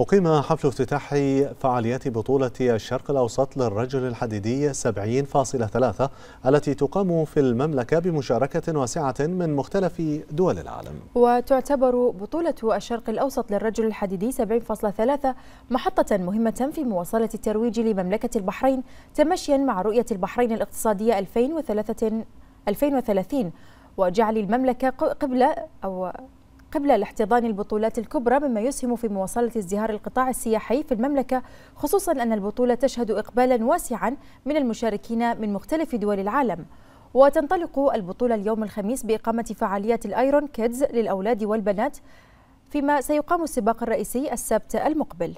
أقيم حفل افتتاح فعاليات بطولة الشرق الأوسط للرجل الحديدي 70.3 التي تقام في المملكة بمشاركة واسعة من مختلف دول العالم وتعتبر بطولة الشرق الأوسط للرجل الحديدي 70.3 محطة مهمة في مواصلة الترويج لمملكة البحرين تمشيا مع رؤية البحرين الاقتصادية 2030 وجعل المملكة قبل أو قبل الاحتضان البطولات الكبرى مما يسهم في مواصلة ازدهار القطاع السياحي في المملكة خصوصا أن البطولة تشهد إقبالا واسعا من المشاركين من مختلف دول العالم وتنطلق البطولة اليوم الخميس بإقامة فعاليات الأيرون كيدز للأولاد والبنات فيما سيقام السباق الرئيسي السبت المقبل